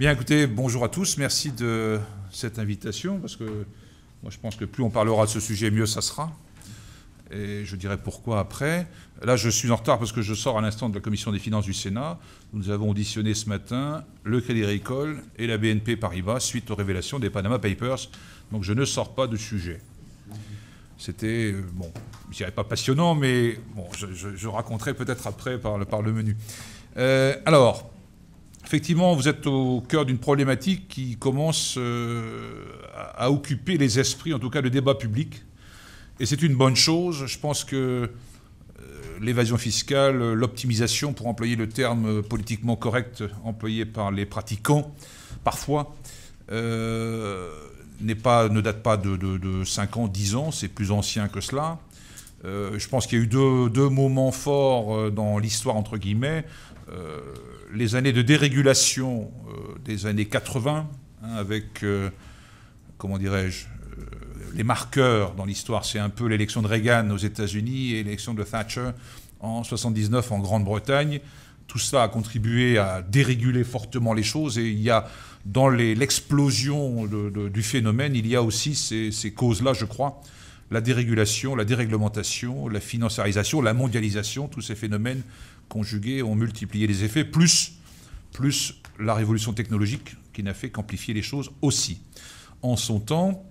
Bien, écoutez, bonjour à tous. Merci de cette invitation, parce que moi, je pense que plus on parlera de ce sujet, mieux ça sera. Et je dirai pourquoi après. Là, je suis en retard parce que je sors à l'instant de la commission des finances du Sénat. Nous avons auditionné ce matin le Crédit Agricole et la BNP Paribas suite aux révélations des Panama Papers. Donc, je ne sors pas de sujet. C'était, bon, je dirais pas passionnant, mais bon, je, raconterai peut-être après par le, par le menu. Euh, alors, Effectivement, vous êtes au cœur d'une problématique qui commence euh, à occuper les esprits, en tout cas le débat public. Et c'est une bonne chose. Je pense que euh, l'évasion fiscale, l'optimisation, pour employer le terme politiquement correct employé par les pratiquants, parfois, euh, n'est pas, ne date pas de, cinq 5 ans, 10 ans, c'est plus ancien que cela. je pense qu'il y a eu deux moments forts dans l'histoire, entre guillemets euh, les années de dérégulation euh, des années 80, hein, avec, euh, comment dirais-je, les marqueurs dans l'histoire, c'est un peu l'élection de Reagan aux États-Unis et l'élection de Thatcher en 79 en Grande-Bretagne. Tout ça a contribué à déréguler fortement les choses et il y a dans l'explosion du phénomène, il y a aussi ces causes-là, je crois, la dérégulation, la déréglementation, la financiarisation, la mondialisation, tous ces phénomènes conjugués ont multiplié les effets, plus, plus la révolution technologique qui n'a fait qu'amplifier les choses aussi en son temps.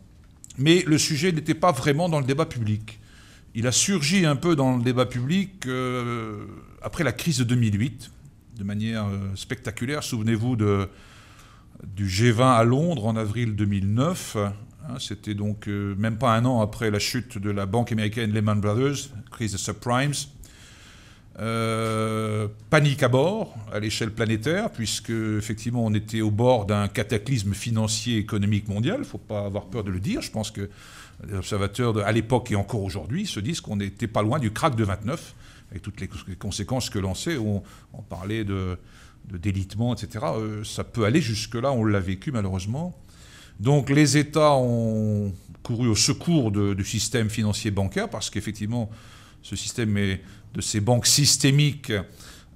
Mais le sujet n'était pas vraiment dans le débat public. Il a surgi un peu dans le débat public euh, après la crise de 2008, de manière euh, spectaculaire. Souvenez-vous du G20 à Londres en avril 2009, Hein, c'était donc euh, même pas un an après la chute de la banque américaine Lehman Brothers, crise des subprimes. Euh, panique à bord à l'échelle planétaire, puisque effectivement on était au bord d'un cataclysme financier économique mondial. Il ne faut pas avoir peur de le dire. Je pense que les observateurs à l'époque et encore aujourd'hui se disent qu'on n'était pas loin du crack de 29, avec toutes les conséquences que l'on sait. On, parlait de, délitement, etc. Euh, ça peut aller jusque-là, on l'a vécu malheureusement. Donc les États ont couru au secours du système financier bancaire parce qu'effectivement, ce système est de ces banques systémiques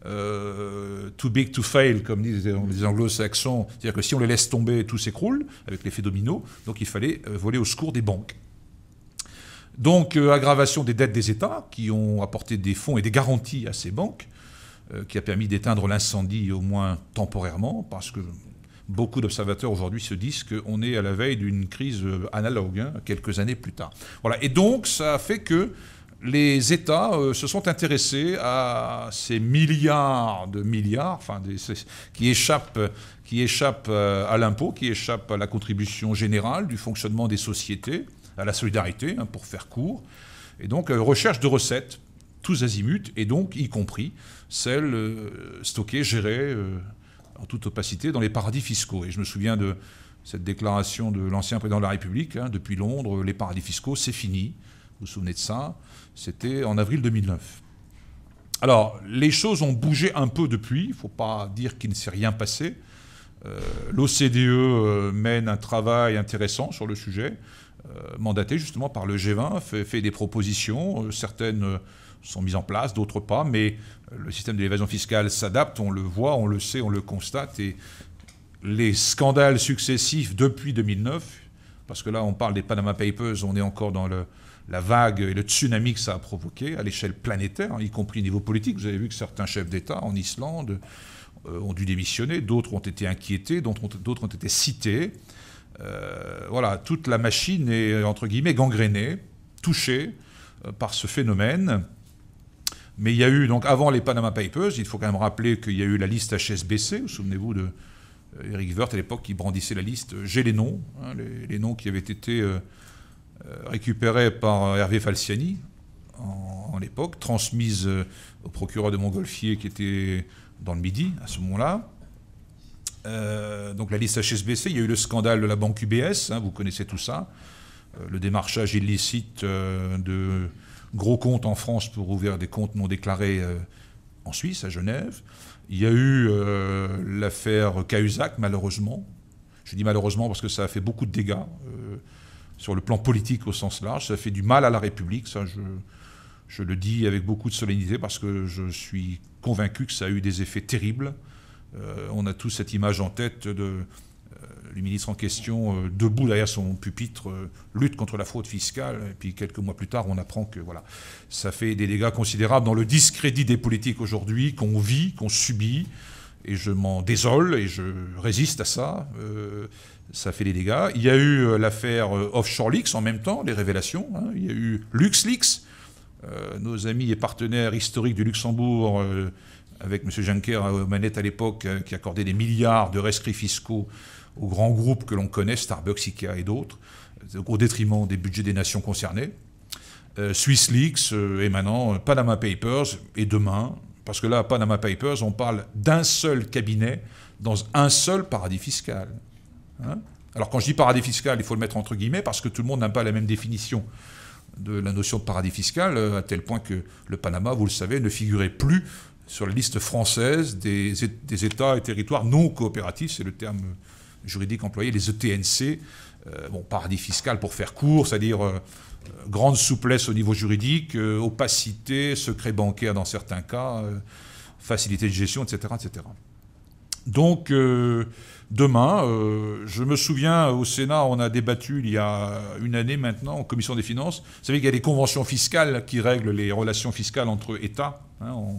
euh, too big to fail, comme disent les anglo-saxons, c'est-à-dire que si on les laisse tomber, tout s'écroule avec l'effet domino. Donc il fallait euh, voler au secours des banques. Donc euh, aggravation des dettes des États qui ont apporté des fonds et des garanties à ces banques, qui a permis d'éteindre l'incendie au moins temporairement, parce que beaucoup d'observateurs aujourd'hui se disent qu'on est à la veille d'une crise analogue hein, quelques années plus tard. Voilà. Et donc, ça a fait que les États euh, se sont intéressés à ces milliards de milliards enfin, qui échappent, qui échappent euh, à l'impôt, qui échappent à la contribution générale du fonctionnement des sociétés, à la solidarité, hein, pour faire court. Et donc, euh, recherche de recettes tous azimuts, et donc y compris celles stockées, gérées toute opacité, dans les paradis fiscaux. Et je me souviens de cette déclaration de l'ancien président de la République, hein, depuis Londres, les paradis fiscaux, c'est fini. Vous vous souvenez de ça C'était en avril 2009. Alors, les choses ont bougé un peu depuis. Il ne faut pas dire qu'il ne s'est rien passé. Euh, L'OCDE euh, mène un travail intéressant sur le sujet, euh, mandaté justement par le G20, fait des propositions, certaines sont mises en place, d'autres pas, mais euh, le système de l'évasion fiscale s'adapte, on le voit, on le sait, on le constate, et les scandales successifs depuis 2009, parce que là on parle des Panama Papers, on est encore dans la vague et le tsunami que ça a provoqué à l'échelle planétaire, y compris au niveau politique. Vous avez vu que certains chefs d'État en Islande euh, ont dû démissionner, d'autres ont été inquiétés, d'autres ont été cités. Euh, voilà, toute la machine est entre guillemets gangrénée, touchée par ce phénomène. Mais il y a eu, donc avant les Panama Papers, il faut quand même rappeler qu'il y a eu la liste HSBC, vous souvenez-vous de euh, Eric Wirth à l'époque qui brandissait la liste, euh, j'ai les noms, hein, les, noms qui avaient été euh, récupérés par Hervé Falciani en, l'époque, transmises au procureur de Montgolfier qui était dans le Midi à ce moment-là. donc la liste HSBC, il y a eu le scandale de la banque UBS, hein, vous connaissez tout ça, le démarchage illicite de gros comptes en France pour ouvrir des comptes non déclarés euh, en Suisse, à Genève. Il y a eu euh, l'affaire Cahuzac, malheureusement. Je dis malheureusement parce que ça a fait beaucoup de dégâts euh, sur le plan politique au sens large. Ça fait du mal à la République, ça je, le dis avec beaucoup de solennité parce que je suis convaincu que ça a eu des effets terribles. on a tous cette image en tête de le ministre en question, euh, debout derrière son pupitre, euh, lutte contre la fraude fiscale. Et puis quelques mois plus tard, on apprend que voilà, ça fait des dégâts considérables dans le discrédit des politiques aujourd'hui qu'on vit, qu'on subit. Et je m'en désole et je résiste à ça. Euh, ça fait des dégâts. Il y a eu l'affaire Offshore Leaks en même temps, les révélations. Hein. Il y a eu LuxLeaks. nos amis et partenaires historiques du Luxembourg avec M. Juncker Manette à l'époque, qui accordait des milliards de rescrits fiscaux aux grands groupes que l'on connaît, Starbucks, Ikea et d'autres, euh, au détriment des budgets des nations concernées. Euh, Leaks, euh, et maintenant euh, Panama Papers et demain, parce que là, Panama Papers, on parle d'un seul cabinet dans un seul paradis fiscal. Hein. Alors quand je dis paradis fiscal, il faut le mettre entre guillemets parce que tout le monde n'a pas la même définition de la notion de paradis fiscal, à tel point que le Panama, vous le savez, ne figurait plus sur la liste française des, des États et territoires non coopératifs, c'est le terme juridique employé, les ETNC, euh, bon, paradis fiscal pour faire court, c'est-à-dire euh, grande souplesse au niveau juridique, euh, opacité, secret bancaire dans certains cas, facilité de gestion, etc. etc. Donc, demain, je me souviens, au Sénat, on a débattu il y a une année maintenant, en commission des finances, vous savez qu'il y a des conventions fiscales qui règlent les relations fiscales entre États, hein, en,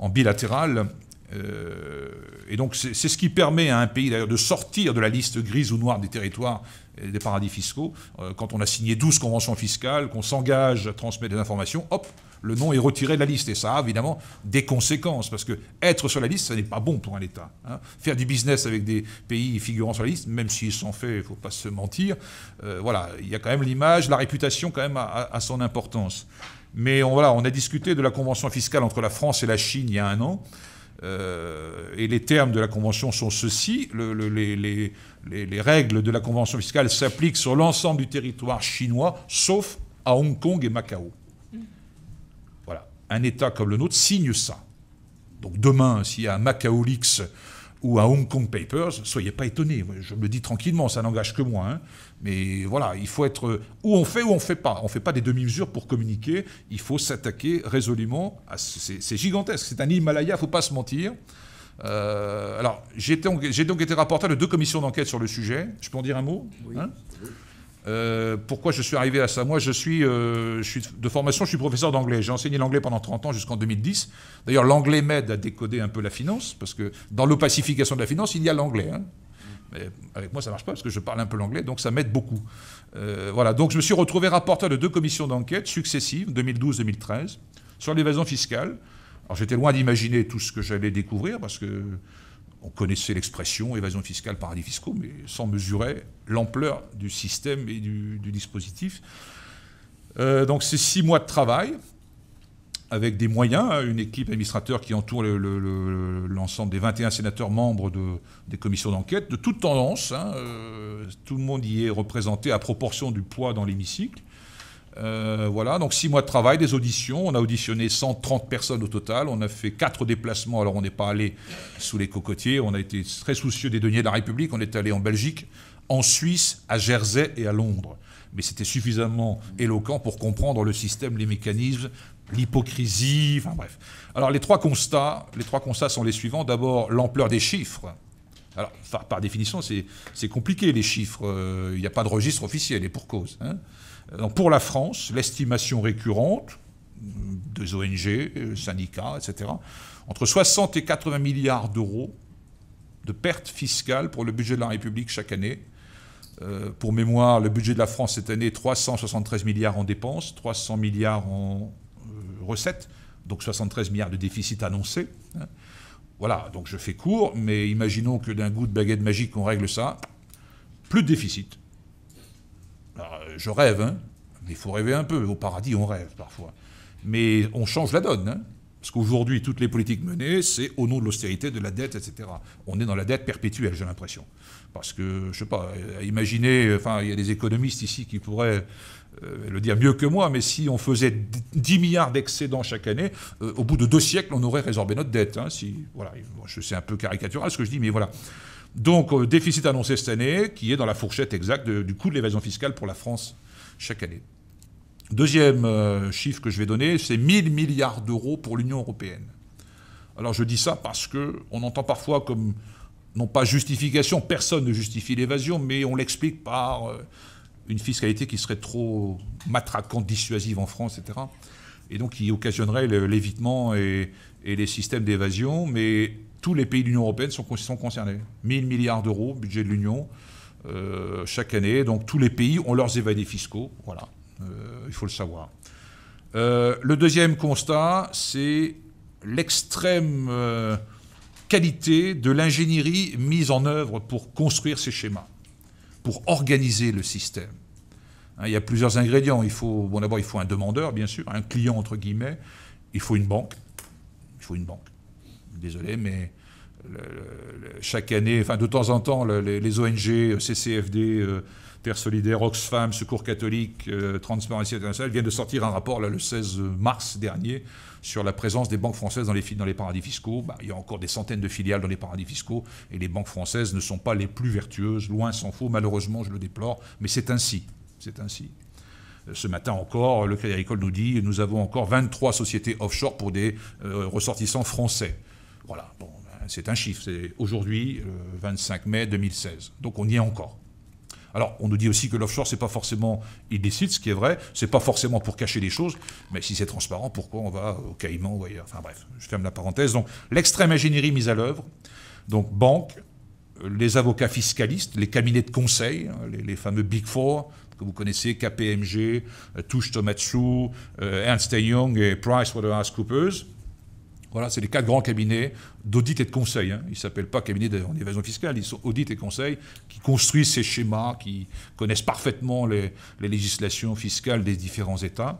en bilatéral. Euh, et donc c'est ce qui permet à un pays d'ailleurs de sortir de la liste grise ou noire des territoires des paradis fiscaux. Euh, quand on a signé 12 conventions fiscales, qu'on s'engage à transmettre des informations, hop, le nom est retiré de la liste. Et ça a évidemment des conséquences, parce que être sur la liste, ça n'est pas bon pour un État. Hein. Faire du business avec des pays figurant sur la liste, même s'ils sont faits, il ne faut pas se mentir, euh, voilà, il y a quand même l'image, la réputation quand même à son importance. Mais on, voilà, on a discuté de la convention fiscale entre la France et la Chine il y a un an. Euh, et les termes de la Convention sont ceux-ci. les, règles de la Convention fiscale s'appliquent sur l'ensemble du territoire chinois, sauf à Hong Kong et Macao. Voilà. Un État comme le nôtre signe ça. Donc demain, s'il y a un lix ou à Hong Kong Papers, soyez pas étonnés. Je me le dis tranquillement, ça n'engage que moi. Hein. Mais voilà, il faut être. Euh, ou on fait ou on fait pas. On fait pas des demi-mesures pour communiquer. Il faut s'attaquer résolument à. C'est gigantesque. C'est un Himalaya, faut pas se mentir. Euh, alors, j'ai donc été rapporteur de deux commissions d'enquête sur le sujet. Je peux en dire un mot hein euh, pourquoi je suis arrivé à ça Moi, je suis, euh, je suis, de formation, je suis professeur d'anglais. J'ai enseigné l'anglais pendant 30 ans jusqu'en 2010. D'ailleurs, l'anglais m'aide à décoder un peu la finance, parce que dans l'opacification de la finance, il y a l'anglais. Hein. avec moi, ça marche pas parce que je parle un peu l'anglais, donc ça m'aide beaucoup. Euh, voilà. Donc, je me suis retrouvé rapporteur de deux commissions d'enquête successives, 2012-2013, sur l'évasion fiscale. Alors, j'étais loin d'imaginer tout ce que j'allais découvrir parce que on connaissait l'expression évasion fiscale, paradis fiscaux, mais sans mesurer l'ampleur du système et du, dispositif. Euh, donc c'est six mois de travail avec des moyens, hein, une équipe administrateur qui entoure l'ensemble le, vingt des 21 sénateurs membres de, des commissions d'enquête, de toute tendance. Hein, euh, tout le monde y est représenté à proportion du poids dans l'hémicycle. Euh, voilà, donc six mois de travail, des auditions. On a auditionné 130 personnes au total. On a fait quatre déplacements. Alors, on n'est pas allé sous les cocotiers. On a été très soucieux des deniers de la République. On est allé en Belgique, en Suisse, à Jersey et à Londres. Mais c'était suffisamment éloquent pour comprendre le système, les mécanismes, l'hypocrisie. Enfin bref. Alors, les trois constats, les trois constats sont les suivants. D'abord, l'ampleur des chiffres. Alors, par, définition, c'est compliqué les chiffres. Euh, il n'y a pas de registre officiel et pour cause. Hein. Euh, pour la France, l'estimation récurrente des ONG, euh, syndicats, etc., entre 60 et 80 milliards d'euros de pertes fiscales pour le budget de la République chaque année. Euh, pour mémoire, le budget de la France cette année, 373 milliards en dépenses, 300 milliards en recettes, donc 73 milliards de déficit annoncé. Hein. Voilà, donc je fais court, mais imaginons que d'un goût de baguette magique, on règle ça. Plus de déficit, euh, je rêve, hein. mais il faut rêver un peu. Au paradis, on rêve parfois. Mais on change la donne. Hein. parce qu'aujourd'hui, toutes les politiques menées, c'est au nom de l'austérité, de la dette, etc. On est dans la dette perpétuelle, j'ai l'impression. Parce que, je ne sais pas, euh, imaginez, enfin, il y a des économistes ici qui pourraient euh, le dire mieux que moi, mais si on faisait 10 milliards d'excédents chaque année, au bout de deux siècles, on aurait résorbé notre dette. Hein, si, voilà, je sais un peu caricatural ce que je dis, mais voilà. Donc, euh, déficit annoncé cette année, qui est dans la fourchette exacte du coût de l'évasion fiscale pour la France chaque année. Deuxième euh, chiffre que je vais donner, c'est 1000 milliards d'euros pour l'Union européenne. Alors, je dis ça parce qu'on entend parfois comme, non pas justification, personne ne justifie l'évasion, mais on l'explique par euh, une fiscalité qui serait trop matraquante, dissuasive en France, etc. Et donc, qui occasionnerait l'évitement et, et les systèmes d'évasion. Mais tous les pays de l'Union européenne sont, concernés. concernés. 1000 milliards d'euros, budget de l'Union, euh, chaque année. Donc tous les pays ont leurs évadés fiscaux. Voilà, euh, il faut le savoir. Euh, le deuxième constat, c'est l'extrême qualité de l'ingénierie mise en œuvre pour construire ces schémas, pour organiser le système. Hein, il y a plusieurs ingrédients. Il faut, bon, d'abord, il faut un demandeur, bien sûr, un client entre guillemets. Il faut une banque. Il faut une banque désolé, mais chaque année, enfin de temps en temps, les, ONG, euh, CCFD, euh, Terre Solidaire, Oxfam, Secours Catholique, euh, Transparency International viennent de sortir un rapport là, le 16 mars dernier sur la présence des banques françaises dans les, paradis fiscaux. Bah, il y a encore des centaines de filiales dans les paradis fiscaux et les banques françaises ne sont pas les plus vertueuses, loin s'en faut, malheureusement, je le déplore, mais c'est ainsi. C'est ainsi. Ce matin encore, le Crédit Agricole nous dit nous avons encore 23 sociétés offshore pour des ressortissants français. Voilà, bon, ben, c'est un chiffre, c'est aujourd'hui, 25 euh, mai 2016. Donc on y est encore. Alors, on nous dit aussi que l'offshore, c'est pas forcément illicite, ce qui est vrai. C'est pas forcément pour cacher les choses, mais si c'est transparent, pourquoi on va au Caïman ou ailleurs Enfin bref, je ferme la parenthèse. Donc, l'extrême ingénierie mise à l'œuvre. Donc, banque, les avocats fiscalistes, les cabinets de conseil, hein, les, les fameux Big Four que vous connaissez, KPMG, euh, Touche Tomatsu, euh, Ernst Young et PricewaterhouseCoopers voilà, c'est les quatre grands cabinets d'audit et de conseil. Hein. Ils ne s'appellent pas cabinets d'évasion fiscale, ils sont audit et conseil, qui construisent ces schémas, qui connaissent parfaitement les, législations fiscales des différents États.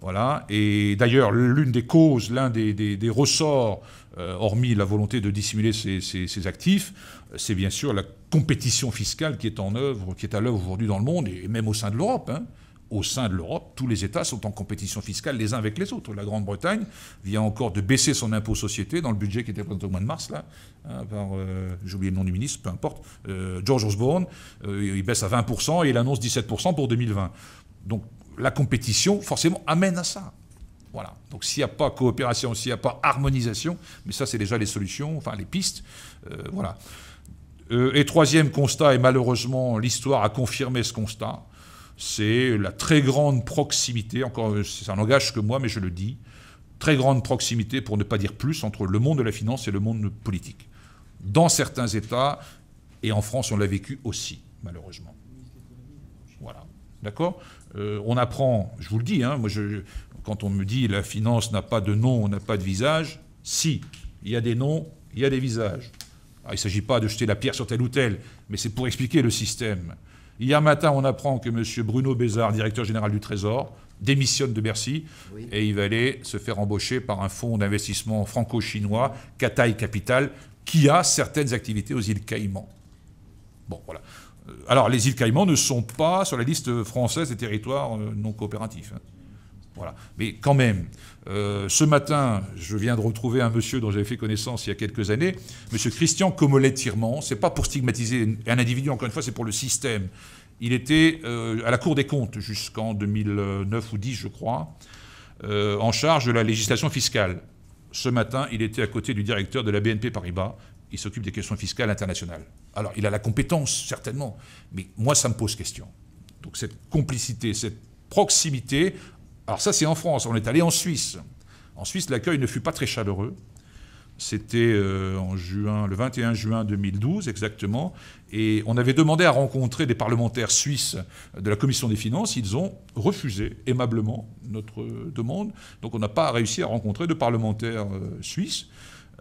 Voilà. Et d'ailleurs, l'une des causes, l'un des, ressorts, euh, hormis la volonté de dissimuler ces actifs, c'est bien sûr la compétition fiscale qui est en œuvre, qui est à l'œuvre aujourd'hui dans le monde et même au sein de l'Europe. Hein au sein de l'Europe, tous les États sont en compétition fiscale les uns avec les autres. La Grande-Bretagne vient encore de baisser son impôt société dans le budget qui était présenté au mois de mars, là, hein, par, euh, j'ai oublié le nom du ministre, peu importe, euh, George Osborne, euh, il baisse à 20% et il annonce 17% pour 2020. Donc la compétition, forcément, amène à ça. Voilà. Donc s'il n'y a pas coopération, s'il n'y a pas harmonisation, mais ça c'est déjà les solutions, enfin les pistes, voilà. et troisième constat, et malheureusement l'histoire a confirmé ce constat, c'est la très grande proximité, encore c'est un langage que moi, mais je le dis, très grande proximité, pour ne pas dire plus, entre le monde de la finance et le monde politique. Dans certains États, et en France on l'a vécu aussi, malheureusement. Voilà. D'accord euh, On apprend, je vous le dis, hein, moi quand on me dit la finance n'a pas de nom, on n'a pas de visage, si, il y a des noms, il y a des visages. il ne s'agit pas de jeter la pierre sur tel ou tel, mais c'est pour expliquer le système. Hier matin, on apprend que M. Bruno Bézard, directeur général du Trésor, démissionne de Bercy et il va aller se faire embaucher par un fonds d'investissement franco-chinois, Cathay Capital, qui a certaines activités aux îles Caïmans. Bon, voilà. Euh, alors, les îles Caïmans ne sont pas sur la liste française des territoires euh, non coopératifs. Hein. Voilà. Mais quand même, euh, ce matin, je viens de retrouver un monsieur dont j'avais fait connaissance il y a quelques années, monsieur Christian comolet Ce C'est pas pour stigmatiser un individu, encore une fois, c'est pour le système. Il était euh, à la Cour des comptes jusqu'en 2009 ou 10, je crois, euh, en charge de la législation fiscale. Ce matin, il était à côté du directeur de la BNP Paribas. Il s'occupe des questions fiscales internationales. Alors, il a la compétence, certainement, mais moi, ça me pose question. Donc, cette complicité, cette proximité alors ça, c'est en France. On est allé en Suisse. En Suisse, l'accueil ne fut pas très chaleureux. C'était euh, en juin, le 21 juin 2012 exactement, et on avait demandé à rencontrer des parlementaires suisses de la commission des finances. Ils ont refusé aimablement notre demande, donc on n'a pas réussi à rencontrer de parlementaires euh, suisses.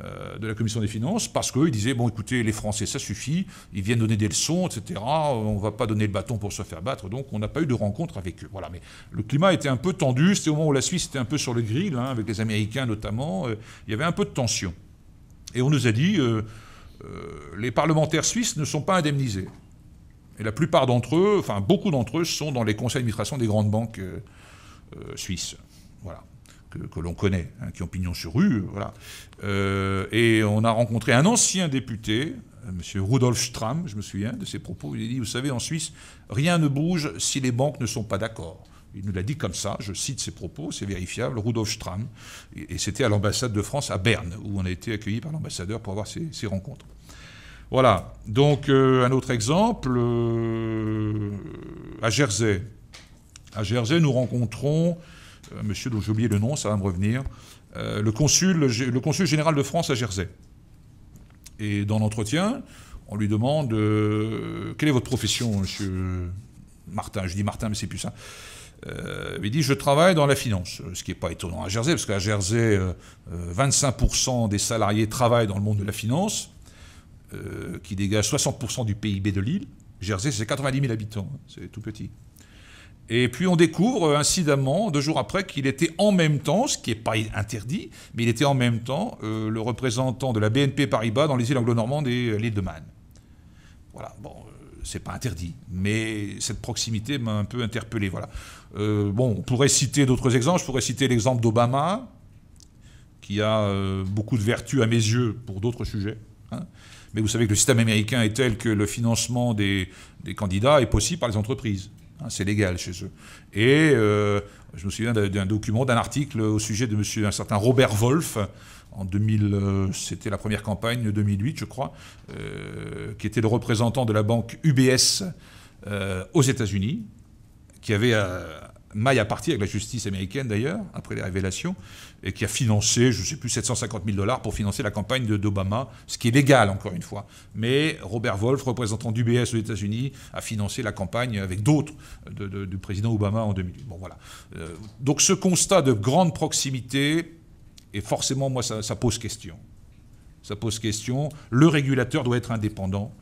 Euh, de la commission des finances parce qu'eux, ils disaient, bon, écoutez, les Français, ça suffit, ils viennent donner des leçons, etc. On va pas donner le bâton pour se faire battre, donc on n'a pas eu de rencontre avec eux. Voilà, mais le climat était un peu tendu, c'était au moment où la Suisse était un peu sur le grill, hein, avec les Américains notamment, euh, il y avait un peu de tension. Et on nous a dit, euh, les parlementaires suisses ne sont pas indemnisés. Et la plupart d'entre eux, enfin beaucoup d'entre eux, sont dans les conseils d'administration des grandes banques suisses. Voilà que, l'on connaît, hein, qui ont pignon sur rue. Euh, voilà. Euh, et on a rencontré un ancien député, euh, M. Rudolf Stram, je me souviens de ses propos. Il a dit Vous savez, en Suisse, rien ne bouge si les banques ne sont pas d'accord. Il nous l'a dit comme ça, je cite ses propos, c'est vérifiable, Rudolf Stram. Et, c'était à l'ambassade de France à Berne, où on a été accueilli par l'ambassadeur pour avoir ces, rencontres. Voilà. Donc, un autre exemple, à Jersey. À Jersey, nous rencontrons euh, monsieur dont j'ai oublié le nom, ça va me revenir, euh, le, consul, général de France à Jersey. Et dans l'entretien, on lui demande euh, Quelle est votre profession, monsieur Martin Je dis Martin, mais c'est plus ça. Euh, il dit Je travaille dans la finance, ce qui n'est pas étonnant à Jersey, parce qu'à Jersey, 25% des salariés travaillent dans le monde de la finance, qui dégage 60% du PIB de l'île. Jersey, c'est 90 000 habitants, hein. c'est tout petit. Et puis on découvre euh, incidemment, deux jours après, qu'il était en même temps, ce qui n'est pas interdit, mais il était en même temps euh, le représentant de la BNP Paribas dans les îles anglo-normandes et euh, l'île de Man. Voilà, bon, c'est pas interdit, mais cette proximité m'a un peu interpellé. Voilà. bon, on pourrait citer d'autres exemples. Je pourrais citer l'exemple d'Obama, qui a beaucoup de vertus à mes yeux pour d'autres sujets. Hein. Mais vous savez que le système américain est tel que le financement des candidats est possible par les entreprises. Hein, c'est légal chez eux. Et euh, je me souviens d'un document, d'un article au sujet de monsieur, un certain Robert Wolf, en 2000, euh, c'était la première campagne, 2008 je crois, euh, qui était le représentant de la banque UBS aux États-Unis, qui avait maille à partir avec la justice américaine d'ailleurs, après les révélations, et qui a financé, je ne sais plus, 750 000 dollars pour financer la campagne d'Obama, ce qui est légal encore une fois. Mais Robert Wolf, représentant d'UBS aux États-Unis, a financé la campagne avec d'autres du président Obama en 2008. Bon voilà. Euh, donc ce constat de grande proximité, et forcément moi ça pose question. Ça pose question. Le régulateur doit être indépendant.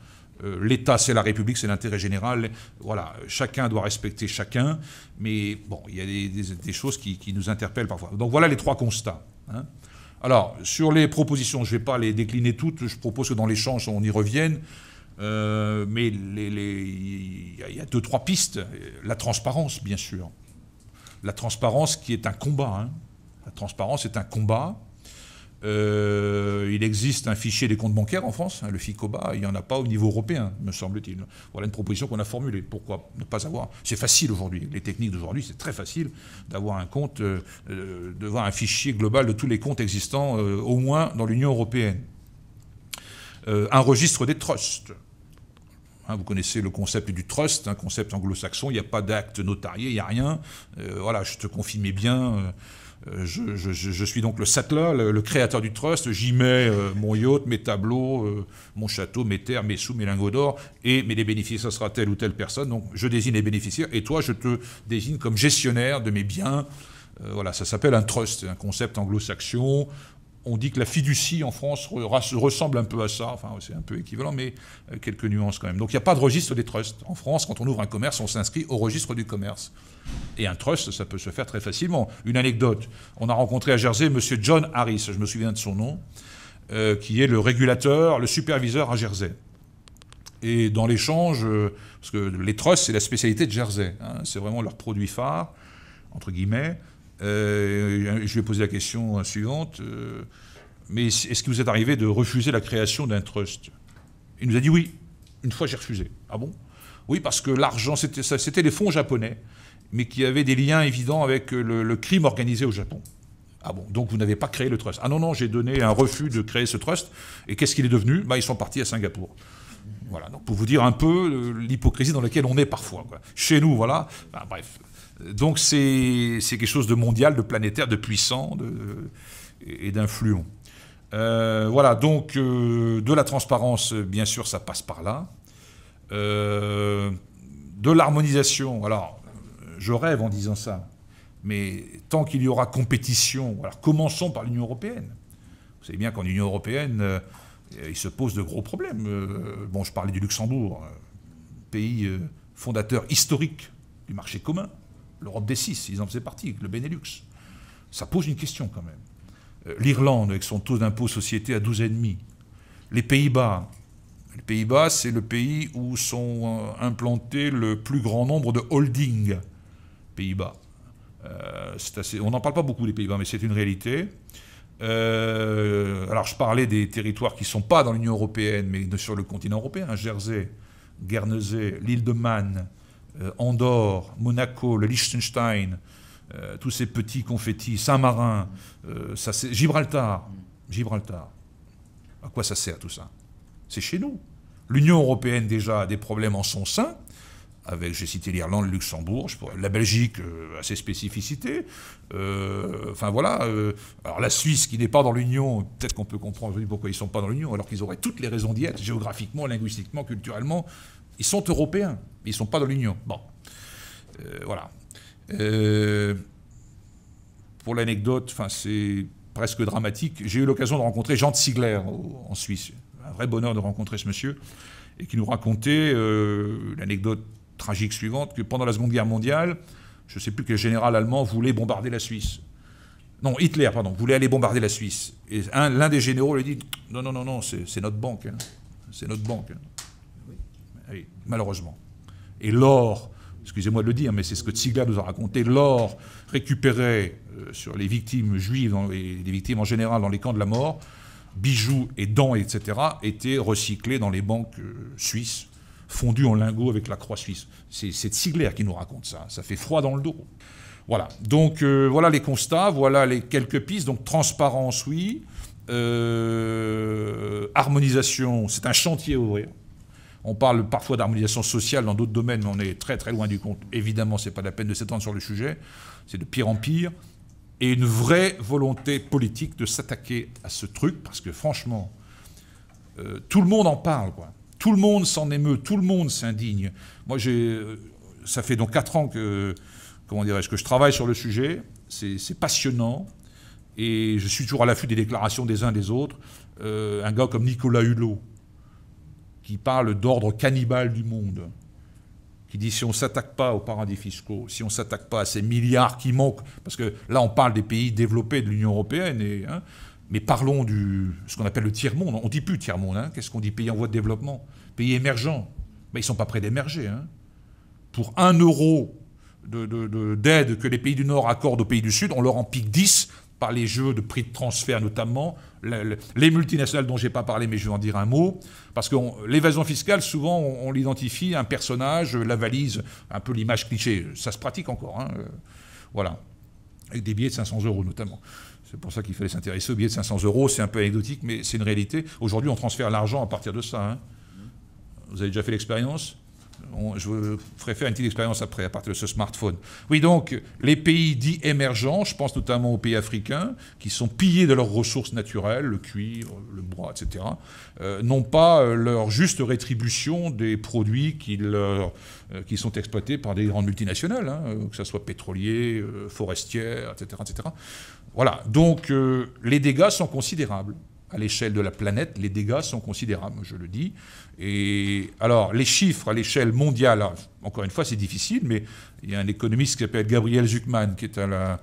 Euh, l'État, c'est la République, c'est l'intérêt général. Voilà, chacun doit respecter chacun. Mais bon, il y a des, choses qui, nous interpellent parfois. Donc voilà les trois constats. Hein. Alors, sur les propositions, je ne vais pas les décliner toutes. Je propose que dans l'échange, on y revienne. Euh, mais il y, a deux, trois pistes. La transparence, bien sûr. La transparence qui est un combat. Hein. La transparence est un combat. Euh, il existe un fichier des comptes bancaires en France, hein, le FICOBA, il n'y en a pas au niveau européen, me semble-t-il. Voilà une proposition qu'on a formulée. Pourquoi ne pas avoir C'est facile aujourd'hui. Les techniques d'aujourd'hui, c'est très facile d'avoir un compte, euh, euh, de voir un fichier global de tous les comptes existants, au moins dans l'Union européenne. un registre des trusts. Hein, vous connaissez le concept du trust, un concept anglo-saxon, il n'y a pas d'acte notarié, il n'y a rien. voilà, je te confie mes biens. Je, suis donc le Satla, le, créateur du trust. J'y mets euh, mon yacht, mes tableaux, euh, mon château, mes terres, mes sous, mes lingots d'or. Et mes les bénéficiaires, ce sera telle ou telle personne. Donc je désigne les bénéficiaires. Et toi, je te désigne comme gestionnaire de mes biens. Euh, voilà, ça s'appelle un trust, un concept anglo-saxon on dit que la fiducie en France ressemble un peu à ça, enfin c'est un peu équivalent, mais euh, quelques nuances quand même. Donc il n'y a pas de registre des trusts. En France, quand on ouvre un commerce, on s'inscrit au registre du commerce. Et un trust, ça peut se faire très facilement. Une anecdote, on a rencontré à Jersey M. John Harris, je me souviens de son nom, euh, qui est le régulateur, le superviseur à Jersey. Et dans l'échange, euh, parce que les trusts, c'est la spécialité de Jersey, hein, c'est vraiment leur produit phare, entre guillemets, euh, je lui ai posé la question euh, suivante. Euh, mais est-ce que vous êtes arrivé de refuser la création d'un trust Il nous a dit oui. Une fois, j'ai refusé. Ah bon Oui, parce que l'argent, c'était les fonds japonais, mais qui avaient des liens évidents avec le, crime organisé au Japon. Ah bon, donc vous n'avez pas créé le trust. Ah non, non, j'ai donné un refus de créer ce trust. Et qu'est-ce qu'il est devenu bah, Ils sont partis à Singapour. Voilà, donc pour vous dire un peu l'hypocrisie dans laquelle on est parfois. Chez nous, voilà, bah, bref. Donc c'est quelque chose de mondial, de planétaire, de puissant et d'influent. Euh, voilà, donc euh, de la transparence, bien sûr, ça passe par là. Euh, de l'harmonisation, alors je rêve en disant ça, mais tant qu'il y aura compétition, alors commençons par l'Union européenne. Vous savez bien qu'en Union européenne, il se pose de gros problèmes. bon, je parlais du Luxembourg, pays fondateur historique du marché commun l'Europe des six, ils en faisaient partie, le Benelux. Ça pose une question quand même. Euh, L'Irlande, avec son taux d'impôt société à 12,5. Les Pays-Bas. Les Pays-Bas, c'est le pays où sont euh, implantés le plus grand nombre de holdings. Pays-Bas. Euh, on n'en parle pas beaucoup des Pays-Bas, mais c'est une réalité. alors je parlais des territoires qui ne sont pas dans l'Union européenne, mais sur le continent européen. Jersey, Guernesey, l'île de Man, euh, Andorre, Monaco, le Liechtenstein, euh, tous ces petits confettis, Saint-Marin, euh, Gibraltar. Gibraltar. À quoi ça sert tout ça C'est chez nous. L'Union européenne déjà a des problèmes en son sein, avec, j'ai cité l'Irlande, le Luxembourg, la Belgique a ses spécificités. enfin voilà, alors la Suisse qui n'est pas dans l'Union, peut-être qu'on peut comprendre pourquoi ils ne sont pas dans l'Union, alors qu'ils auraient toutes les raisons d'y être, géographiquement, linguistiquement, culturellement, ils sont européens, mais ils ne sont pas dans l'Union. Bon. Euh, voilà. Euh, pour l'anecdote, c'est presque dramatique. J'ai eu l'occasion de rencontrer Jean de Sigler en Suisse. Un vrai bonheur de rencontrer ce monsieur. Et qui nous racontait euh, l'anecdote tragique suivante que pendant la Seconde Guerre mondiale, je ne sais plus quel général allemand voulait bombarder la Suisse. Non, Hitler, pardon, voulait aller bombarder la Suisse. Et l'un des généraux lui dit Non, non, non, non, c'est notre banque. C'est notre banque. Hein. Hein. Eh, malheureusement. Et l'or, excusez-moi de le dire, mais c'est ce que Ziegler nous a raconté, l'or récupéré euh, sur les victimes juives et les victimes en général dans les camps de la mort, bijoux et dents, etc., étaient recyclés dans les banques euh, suisses, fondus en lingots avec la croix suisse. C'est Ziegler qui nous raconte ça. Ça fait froid dans le dos. Voilà. Donc euh, voilà les constats, voilà les quelques pistes. Donc transparence, oui. harmonisation, c'est un chantier à ouvrir. On parle parfois d'harmonisation sociale dans d'autres domaines, mais on est très très loin du compte. Évidemment, ce n'est pas la peine de s'étendre sur le sujet. C'est de pire en pire. Et une vraie volonté politique de s'attaquer à ce truc, parce que franchement, euh, tout le monde en parle. Tout le monde s'en émeut, tout le monde s'indigne. Moi, j'ai, euh, ça fait donc quatre ans que, comment je que je travaille sur le sujet. C'est, passionnant. Et je suis toujours à l'affût des déclarations des uns et des autres. Euh, un gars comme Nicolas Hulot, qui parle d'ordre cannibale du monde, qui dit si on ne s'attaque pas aux paradis fiscaux, si on ne s'attaque pas à ces milliards qui manquent, parce que là on parle des pays développés de l'Union européenne, et, hein, mais parlons de ce qu'on appelle le tiers-monde. On ne dit plus tiers-monde, hein. qu'est-ce qu'on dit pays en voie de développement, pays émergents. Mais ils ne sont pas prêts d'émerger. Hein. Pour un euro d'aide que les pays du Nord accordent aux pays du Sud, on leur en pique 10 par les jeux de prix de transfert notamment, les multinationales dont je n'ai pas parlé mais je vais en dire un mot, parce que l'évasion fiscale, souvent on, l'identifie, un personnage, la valise, un peu l'image cliché, ça se pratique encore, hein, euh, voilà, avec des billets de 500 euros notamment. C'est pour ça qu'il fallait s'intéresser aux billets de 500 euros, c'est un peu anecdotique mais c'est une réalité. Aujourd'hui on transfère l'argent à partir de ça. Hein. Vous avez déjà fait l'expérience je ferai faire une petite expérience après, à partir de ce smartphone. Oui, donc, les pays dits émergents, je pense notamment aux pays africains, qui sont pillés de leurs ressources naturelles, le cuivre, le bois, etc., euh, n'ont pas euh, leur juste rétribution des produits qui, euh, qui sont exploités par des grandes multinationales, hein, que ce soit pétrolier, euh, etc., etc. Voilà, donc les dégâts sont considérables à l'échelle de la planète, les dégâts sont considérables, je le dis. Et alors, les chiffres à l'échelle mondiale, encore une fois, c'est difficile, mais il y a un économiste qui s'appelle Gabriel Zuckman, qui est à la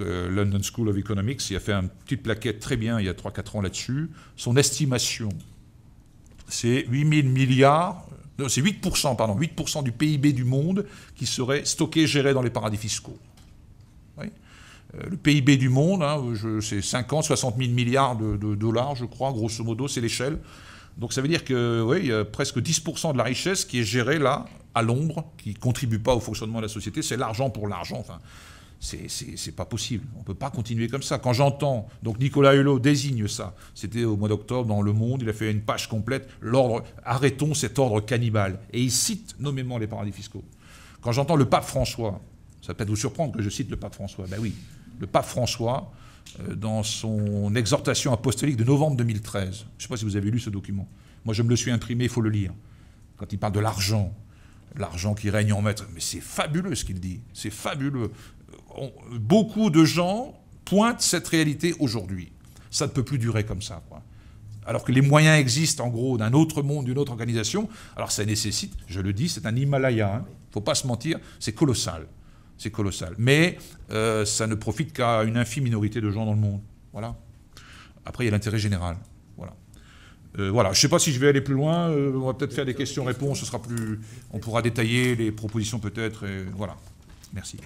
euh, London School of Economics, il a fait une petite plaquette très bien il y a 3-4 ans là-dessus. Son estimation, c'est 8 milliards, c'est 8%, 8% du PIB du monde qui serait stocké, géré dans les paradis fiscaux. Euh, le PIB du monde, hein, c'est 50, 60 000 milliards de, dollars, je crois, grosso modo, c'est l'échelle. Donc ça veut dire que oui, il y a presque 10% de la richesse qui est gérée là, à l'ombre, qui ne contribue pas au fonctionnement de la société, c'est l'argent pour l'argent. Enfin, c'est pas possible. On ne peut pas continuer comme ça. Quand j'entends, donc Nicolas Hulot désigne ça, c'était au mois d'octobre dans Le Monde, il a fait une page complète, l'ordre, arrêtons cet ordre cannibale. Et il cite nommément les paradis fiscaux. Quand j'entends le pape François, ça peut être vous surprendre que je cite le pape François, ben oui, le pape François euh, dans son exhortation apostolique de novembre 2013. Je ne sais pas si vous avez lu ce document. Moi, je me le suis imprimé, il faut le lire. Quand il parle de l'argent, l'argent qui règne en maître, mais c'est fabuleux ce qu'il dit. C'est fabuleux. beaucoup de gens pointent cette réalité aujourd'hui. Ça ne peut plus durer comme ça. Alors que les moyens existent, en gros, d'un autre monde, d'une autre organisation. Alors ça nécessite, je le dis, c'est un Himalaya. Il hein. ne faut pas se mentir, c'est colossal. C'est colossal. Mais euh, ça ne profite qu'à une infime minorité de gens dans le monde. Voilà. Après, il y a l'intérêt général. Voilà. Euh, voilà. Je ne sais pas si je vais aller plus loin. Euh, on va peut-être faire des questions-réponses. Ce sera plus. On pourra détailler les propositions peut-être. Voilà. Merci.